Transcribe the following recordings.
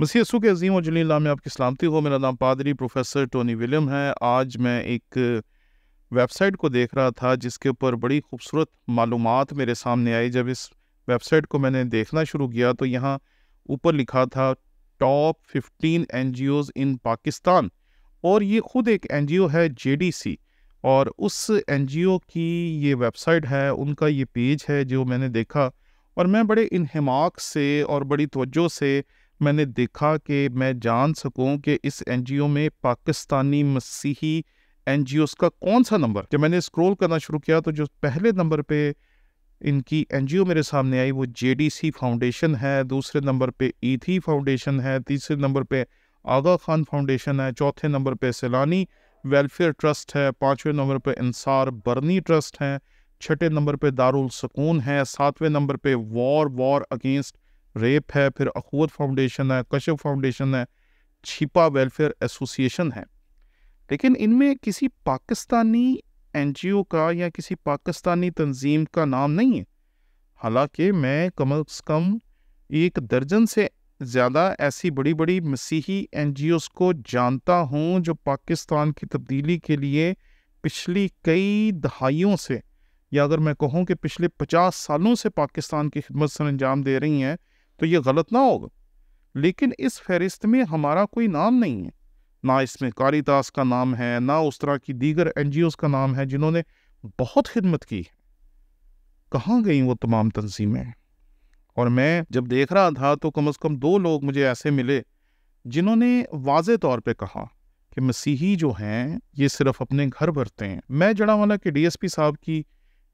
मसीह यसू के अजीम और जलील में आपकी सलामती हो मेरा नाम पादरी प्रोफेसर टोनी विलियम है आज मैं एक वेबसाइट को देख रहा था जिसके ऊपर बड़ी खूबसूरत मालूम मेरे सामने आई जब इस वेबसाइट को मैंने देखना शुरू किया तो यहाँ ऊपर लिखा था टॉप फिफ्टीन एन इन पाकिस्तान और ये खुद एक एन है जे और उस एन की ये वेबसाइट है उनका ये पेज है जो मैंने देखा और मैं बड़े इनहमाक से और बड़ी तवज्जो से मैंने देखा कि मैं जान सकूं कि इस एनजीओ में पाकिस्तानी मसीही एनजीओस का कौन सा नंबर जब मैंने स्क्रॉल करना शुरू किया तो जो पहले नंबर पे इनकी एनजीओ मेरे सामने आई वो जेडीसी फाउंडेशन है दूसरे नंबर पे ईथी फाउंडेशन है तीसरे नंबर पे आगा खान फाउंडेशन है चौथे नंबर पे सैलानी वेलफेयर ट्रस्ट है पाँचवें नंबर पे इंसार बर्नी ट्रस्ट है छठे नंबर पे दारुल है सातवें नंबर पे वॉर वॉर अगेंस्ट रेप है फिर अखूत फाउंडेशन है कश्यप फाउंडेशन है छिपा वेलफेयर एसोसिएशन है लेकिन इनमें किसी पाकिस्तानी एन का या किसी पाकिस्तानी तंजीम का नाम नहीं है हालांकि मैं कम अज़ कम एक दर्जन से ज़्यादा ऐसी बड़ी बड़ी मसीही एन को जानता हूँ जो पाकिस्तान की तब्दीली के लिए पिछली कई दहाइयों से या अगर मैं कहूँ कि पिछले पचास सालों से पाकिस्तान की खिदमत सर अंजाम दे रही हैं तो ये गलत ना होगा लेकिन इस फहरिस्त में हमारा कोई नाम नहीं है ना इसमें कारीदास का नाम है ना उस तरह की दीगर एन का नाम है जिन्होंने बहुत खिदमत की है कहाँ गई वो तमाम तनजीमें और मैं जब देख रहा था तो कम अज़ कम दो लोग मुझे ऐसे मिले जिन्होंने वाज तौर पर कहा कि मसीही जो हैं ये सिर्फ अपने घर भरते हैं मैं जड़ा वाला के पी साहब की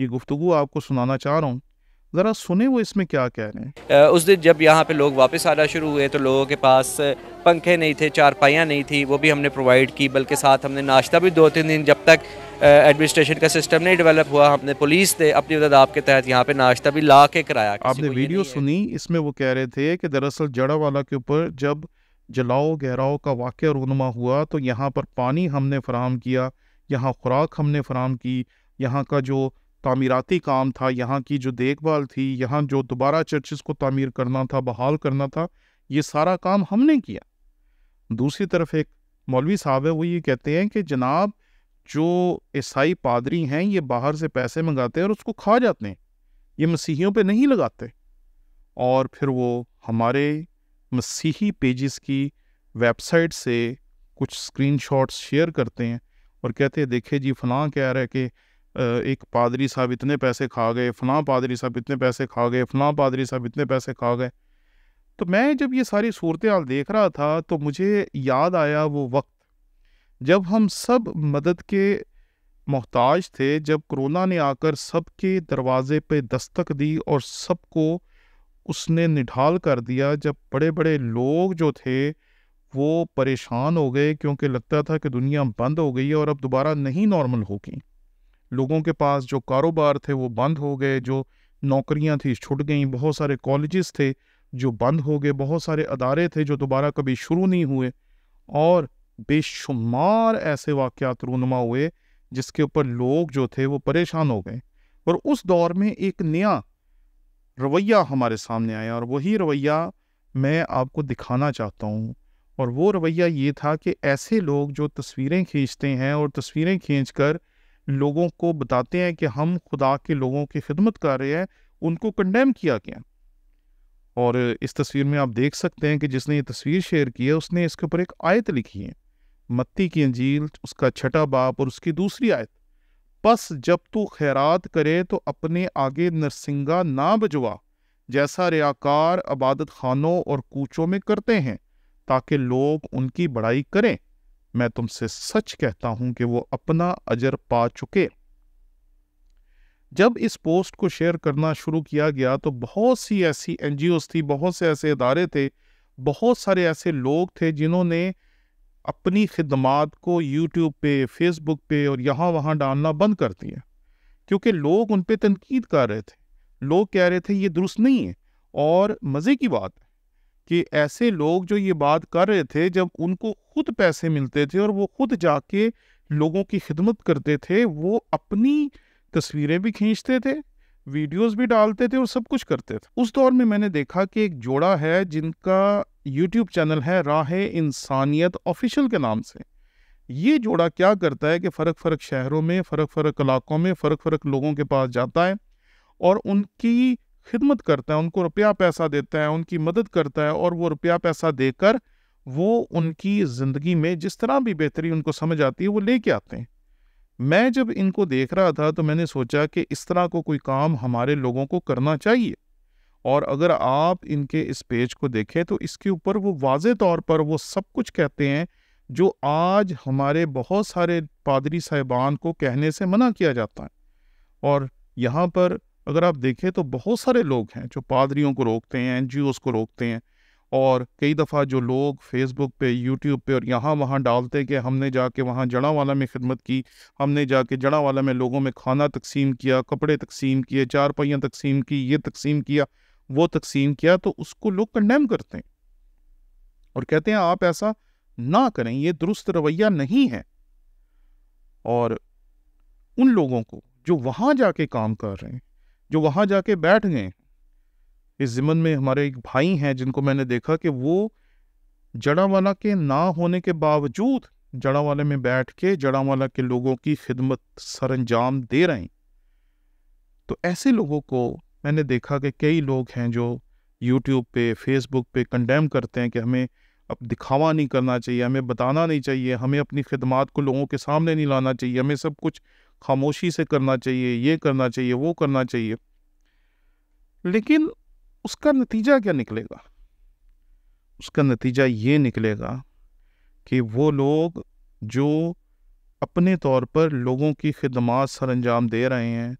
ये गुफ्तु आपको सुनाना चाह रहा हूँ જરા સુને વો ઇસમે ક્યા કહે રહે હૈ ઉસ દિન જબ યહાં પે લોગ વાપસ આના શુરુ હુએ તો લોગો કે પાસ પંખે નહીં થે ચારપાઈયા નહીં થી વો ભી હમને પ્રોવાઈડ કી બલકે સાથ હમને નાસ્તા ભી દો તીન દિન જબ તક એડમિનિસ્ટ્રેશન કા સિસ્ટમ નહીં ડેવલપ ہوا હમને પોલીસ ને apni ઉદાદ આપકે તહત યહાં પે નાસ્તા ભી લા કે કરાયા આપને વીડિયો સુની ઇસમે વો કહે રહે થે કે દરસલ જડાવાલા કે ઉપર જબ જલાઓ ઘેરાઓ કા વાક્ય રુનમા હુઆ તો યહાં પર પાણી હમને ફરામ કિયા યહાં ખોરાક હમને ફરામ કી યહાં કા જો तामीराती काम था यहाँ की जो देखभाल थी यहाँ जो दोबारा चर्चेस को तामीर करना था बहाल करना था ये सारा काम हमने किया दूसरी तरफ एक मौलवी साहब है वो ये कहते हैं कि जनाब जो ईसाई पादरी हैं ये बाहर से पैसे मंगाते हैं और उसको खा जाते हैं ये मसीहियों पे नहीं लगाते और फिर वो हमारे मसीही पेजेस की वेबसाइट से कुछ स्क्रीनशॉट्स शेयर करते हैं और कहते हैं देखे जी फलां कह रहा है कि एक पादरी साहब इतने पैसे खा गए फना पादरी साहब इतने पैसे खा गए फना पादरी साहब इतने पैसे खा गए तो मैं जब ये सारी सूरत हाल देख रहा था तो मुझे याद आया वो वक्त जब हम सब मदद के मोहताज थे जब कोरोना ने आकर सबके दरवाजे पे दस्तक दी और सबको उसने निढाल कर दिया जब बड़े बड़े लोग जो थे वो परेशान हो गए क्योंकि लगता था कि दुनिया बंद हो गई है और अब दोबारा नहीं नॉर्मल होगी लोगों के पास जो कारोबार थे वो बंद हो गए जो नौकरियां थी छुट गई बहुत सारे कॉलेजेस थे जो बंद हो गए बहुत सारे अदारे थे जो दोबारा कभी शुरू नहीं हुए और बेशुमार ऐसे वाक़ रूनमा हुए जिसके ऊपर लोग जो थे वो परेशान हो गए और उस दौर में एक नया रवैया हमारे सामने आया और वही रवैया मैं आपको दिखाना चाहता हूँ और वो रवैया ये था कि ऐसे लोग जो तस्वीरें खींचते हैं और तस्वीरें खींच कर लोगों को बताते हैं कि हम खुदा के लोगों की खिदमत कर रहे हैं उनको कंडेम किया गया और इस तस्वीर में आप देख सकते हैं कि जिसने ये तस्वीर शेयर की है उसने इसके ऊपर एक आयत लिखी है मत्ती की अंजील उसका छठा बाप और उसकी दूसरी आयत बस जब तू खैरात करे तो अपने आगे नरसिंगा ना बजवा जैसा रियाकार इबादत खानों और कूचों में करते हैं ताकि लोग उनकी बड़ाई करें मैं तुमसे सच कहता हूं कि वो अपना अजर पा चुके जब इस पोस्ट को शेयर करना शुरू किया गया तो बहुत सी ऐसी एन थी बहुत से ऐसे इदारे थे बहुत सारे ऐसे लोग थे जिन्होंने अपनी खिदमात को यूट्यूब पे फेसबुक पे और यहाँ वहाँ डालना बंद कर दिया क्योंकि लोग उन पर तनकीद कर रहे थे लोग कह रहे थे ये दुरुस्त नहीं है और मज़े की बात कि ऐसे लोग जो ये बात कर रहे थे जब उनको खुद पैसे मिलते थे और वो खुद जाके लोगों की खिदमत करते थे वो अपनी तस्वीरें भी खींचते थे वीडियोस भी डालते थे और सब कुछ करते थे उस दौर में मैंने देखा कि एक जोड़ा है जिनका यूट्यूब चैनल है राह इंसानियत ऑफिशियल के नाम से ये जोड़ा क्या करता है कि फ़र्क फ़र्क शहरों में फ़र्क फ़र्क इलाकों में फ़र्क फ़र्क लोगों के पास जाता है और उनकी खिदमत करता है उनको रुपया पैसा देता है उनकी मदद करता है और वो रुपया पैसा देकर वो उनकी ज़िंदगी में जिस तरह भी बेहतरी उनको समझ आती है वो ले आते हैं मैं जब इनको देख रहा था तो मैंने सोचा कि इस तरह को कोई काम हमारे लोगों को करना चाहिए और अगर आप इनके इस पेज को देखें तो इसके ऊपर वो वाज तौर पर वो सब कुछ कहते हैं जो आज हमारे बहुत सारे पादरी साहिबान को कहने से मना किया जाता है और यहाँ पर अगर आप देखें तो बहुत सारे लोग हैं जो पादरियों को रोकते हैं एन को रोकते हैं और कई दफ़ा जो लोग फेसबुक पे यूट्यूब पे और यहाँ वहाँ डालते कि हमने जाके वहाँ जड़ा वाला में खिदमत की हमने जाके जड़ा वाला में लोगों में खाना तकसीम किया कपड़े तकसीम किए चार पहियाँ तकसीम की ये तकसीम किया वो तकसीम किया तो उसको लोग कंडेम करते हैं और कहते हैं आप ऐसा ना करें ये दुरुस्त रवैया नहीं है और उन लोगों को जो वहाँ जाके काम कर रहे हैं जो वहाँ जाके बैठ गए इस ज़िमन में हमारे एक भाई हैं जिनको मैंने देखा कि वो जड़ावाला के ना होने के बावजूद जड़ावाले में बैठ के जड़ावाला के लोगों की खिदमत सर अंजाम दे रहे हैं तो ऐसे लोगों को मैंने देखा कि कई लोग हैं जो यूट्यूब पे फेसबुक पे कंडेम करते हैं कि हमें अब दिखावा नहीं करना चाहिए हमें बताना नहीं चाहिए हमें अपनी खिदमत को लोगों के सामने नहीं लाना चाहिए हमें सब कुछ खामोशी से करना चाहिए ये करना चाहिए वो करना चाहिए लेकिन उसका नतीजा क्या निकलेगा उसका नतीजा ये निकलेगा कि वो लोग जो अपने तौर पर लोगों की खिदमत सर अंजाम दे रहे हैं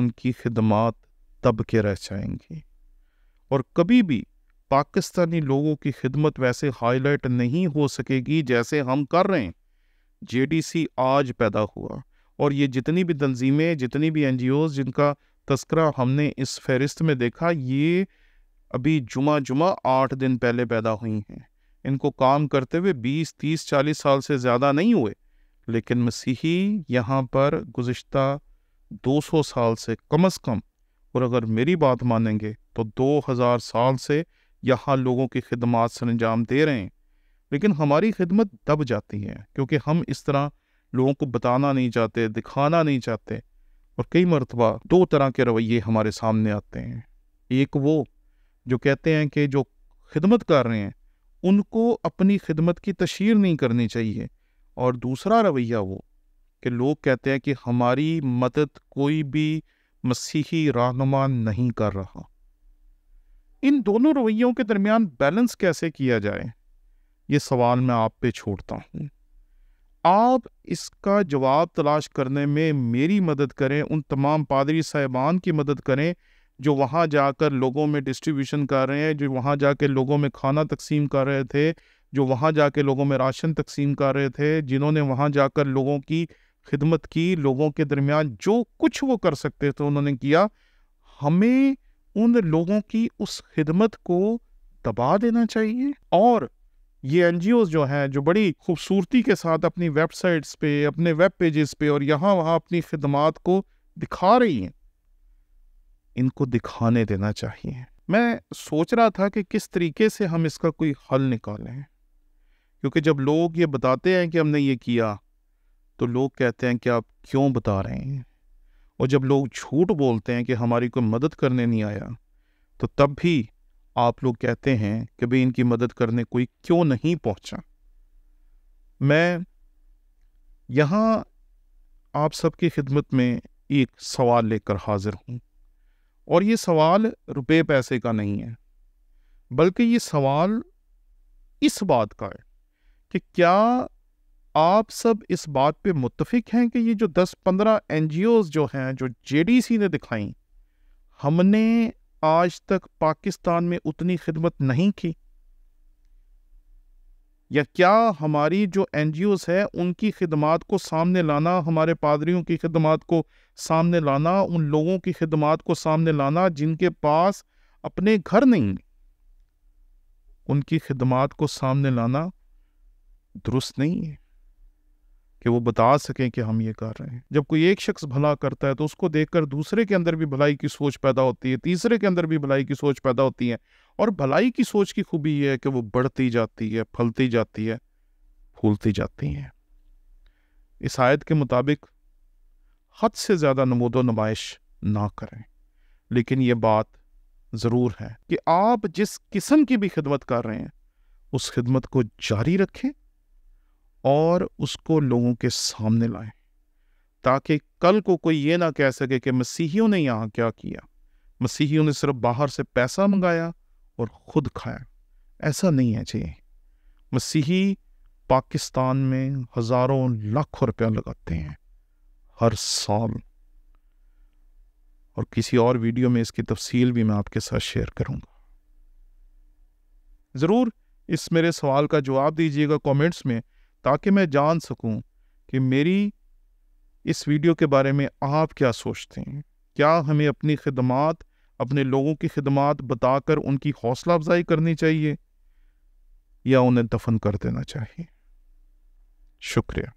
उनकी खिदमत दब के रह जाएंगी और कभी भी पाकिस्तानी लोगों की खिदमत वैसे हाईलाइट नहीं हो सकेगी जैसे हम कर रहे हैं जेडीसी आज पैदा हुआ और ये जितनी भी तंजीमें जितनी भी एन जिनका तस्करा हमने इस फहरिस्त में देखा ये अभी जुमा जुमा आठ दिन पहले पैदा हुई हैं इनको काम करते हुए बीस तीस चालीस साल से ज़्यादा नहीं हुए लेकिन मसीही यहाँ पर गुज्त दो सौ साल से कम अज़ कम और अगर मेरी बात मानेंगे तो दो हज़ार साल से यहाँ लोगों की खिदमत सर अंजाम दे रहे हैं लेकिन हमारी खिदमत दब जाती है क्योंकि हम इस तरह लोगों को बताना नहीं चाहते दिखाना नहीं चाहते और कई मरतबा दो तरह के रवैये हमारे सामने आते हैं एक वो जो कहते हैं कि जो खिदमत कर रहे हैं उनको अपनी खिदमत की तशहर नहीं करनी चाहिए और दूसरा रवैया वो कि लोग कहते हैं कि हमारी मदद कोई भी मसीही रहनुमा नहीं कर रहा इन दोनों रवैयों के दरमियान बैलेंस कैसे किया जाए ये सवाल मैं आप पे छोड़ता हूँ आप इसका जवाब तलाश करने में मेरी मदद करें उन तमाम पादरी साहिबान की मदद करें जो वहाँ जाकर लोगों में डिस्ट्रीब्यूशन कर रहे हैं जो वहाँ जाके लोगों में खाना तकसीम कर रहे थे जो वहाँ जाके लोगों में राशन तकसीम कर रहे थे जिन्होंने वहाँ जाकर लोगों की खिदमत की लोगों के दरमियान जो कुछ वो कर सकते थे उन्होंने किया हमें उन लोगों की उस खिदमत को दबा देना चाहिए और ये एन जो हैं जो बड़ी खूबसूरती के साथ अपनी वेबसाइट्स पे अपने वेब पेजेस पे और यहाँ वहाँ अपनी खदमात को दिखा रही हैं इनको दिखाने देना चाहिए मैं सोच रहा था कि किस तरीके से हम इसका कोई हल निकालें क्योंकि जब लोग ये बताते हैं कि हमने ये किया तो लोग कहते हैं कि आप क्यों बता रहे हैं और जब लोग झूठ बोलते हैं कि हमारी कोई मदद करने नहीं आया तो तब भी आप लोग कहते हैं कि भाई इनकी मदद करने कोई क्यों नहीं पहुंचा मैं यहाँ आप सबकी खिदमत में एक सवाल लेकर हाजिर हूँ और ये सवाल रुपए पैसे का नहीं है बल्कि ये सवाल इस बात का है कि क्या आप सब इस बात पे मुतफिक हैं कि ये जो 10-15 एन जो हैं जो जे ने दिखाई हमने आज तक पाकिस्तान में उतनी खिदमत नहीं की या क्या हमारी जो एन जी ओज़ है उनकी खिदमत को सामने लाना हमारे पादरियों की खिदमत को सामने लाना उन लोगों की खिदमत को सामने लाना जिनके पास अपने घर नहीं उनकी खिदमत को सामने लाना दुरुस्त नहीं है कि वो बता सकें कि हम ये कर रहे हैं जब कोई एक शख्स भला करता है तो उसको देखकर दूसरे के अंदर भी भलाई की सोच पैदा होती है तीसरे के अंदर भी भलाई की सोच पैदा होती है और भलाई की सोच की खूबी यह है कि वो बढ़ती जाती है फलती जाती है फूलती जाती हैं इस आयत के मुताबिक हद से ज़्यादा नमोदो नुमाइश ना करें लेकिन ये बात ज़रूर है कि आप जिस किस्म की भी खिदमत कर रहे हैं उस खिदमत को जारी रखें और उसको लोगों के सामने लाए ताकि कल को कोई ये ना कह सके कि मसीहियों ने यहाँ क्या किया मसीहियों ने सिर्फ बाहर से पैसा मंगाया और ख़ुद खाया ऐसा नहीं है जी मसीही पाकिस्तान में हज़ारों लाखों रुपया लगाते हैं हर साल और किसी और वीडियो में इसकी तफसील भी मैं आपके साथ शेयर करूँगा ज़रूर इस मेरे सवाल का जवाब दीजिएगा कमेंट्स में ताकि मैं जान सकूं कि मेरी इस वीडियो के बारे में आप क्या सोचते हैं क्या हमें अपनी खदमात अपने लोगों की खदमात बताकर उनकी हौसला अफजाई करनी चाहिए या उन्हें दफन कर देना चाहिए शुक्रिया